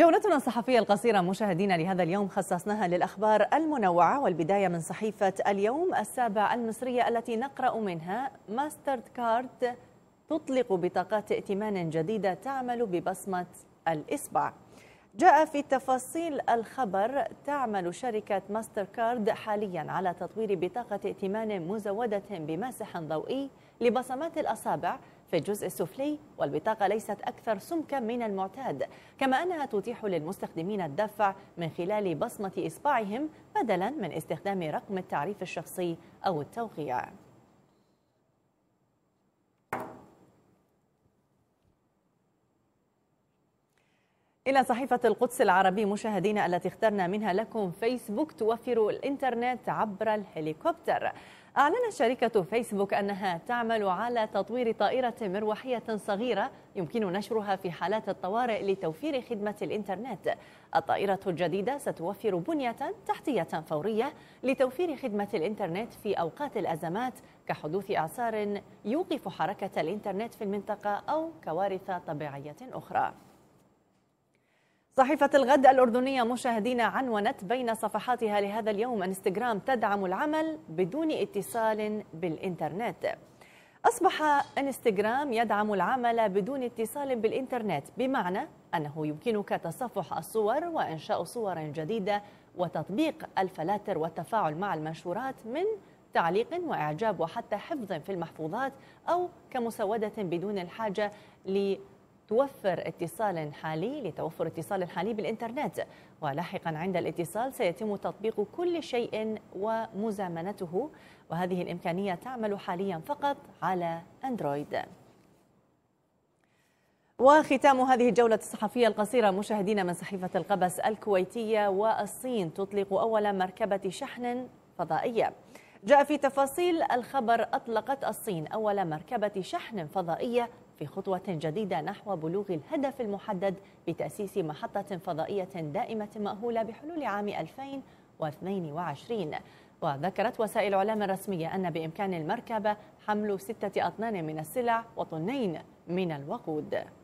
جولتنا الصحفية القصيرة مشاهدينا لهذا اليوم خصصناها للأخبار المنوعة والبداية من صحيفة اليوم السابع المصرية التي نقرأ منها ماسترد كارد تطلق بطاقات ائتمان جديدة تعمل ببصمة الإصبع جاء في تفاصيل الخبر تعمل شركة ماستر كارد حاليا على تطوير بطاقة ائتمان مزودة بماسح ضوئي لبصمات الأصابع في الجزء السفلي والبطاقة ليست أكثر سمكا من المعتاد كما أنها تتيح للمستخدمين الدفع من خلال بصمة إصبعهم بدلا من استخدام رقم التعريف الشخصي أو التوقيع إلى صحيفة القدس العربي مشاهدينا التي اخترنا منها لكم فيسبوك توفر الإنترنت عبر الهليكوبتر أعلنت شركة فيسبوك أنها تعمل على تطوير طائرة مروحية صغيرة يمكن نشرها في حالات الطوارئ لتوفير خدمة الإنترنت الطائرة الجديدة ستوفر بنية تحتية فورية لتوفير خدمة الإنترنت في أوقات الأزمات كحدوث أعصار يوقف حركة الإنترنت في المنطقة أو كوارث طبيعية أخرى صحيفة الغد الأردنية مشاهدين عنونت بين صفحاتها لهذا اليوم انستغرام تدعم العمل بدون اتصال بالإنترنت أصبح انستغرام يدعم العمل بدون اتصال بالإنترنت بمعنى أنه يمكنك تصفح الصور وإنشاء صور جديدة وتطبيق الفلاتر والتفاعل مع المنشورات من تعليق وإعجاب وحتى حفظ في المحفوظات أو كمسودة بدون الحاجة ل توفر اتصال حالي لتوفر اتصال حالي بالإنترنت ولاحقا عند الاتصال سيتم تطبيق كل شيء ومزامنته وهذه الإمكانية تعمل حاليا فقط على أندرويد وختام هذه الجولة الصحفية القصيرة مشاهدينا من صحيفة القبس الكويتية والصين تطلق أول مركبة شحن فضائية جاء في تفاصيل الخبر أطلقت الصين أول مركبة شحن فضائية في خطوة جديدة نحو بلوغ الهدف المحدد بتأسيس محطة فضائية دائمة مأهولة بحلول عام 2022 وذكرت وسائل إعلام رسمية أن بإمكان المركبة حمل ستة أطنان من السلع وطنين من الوقود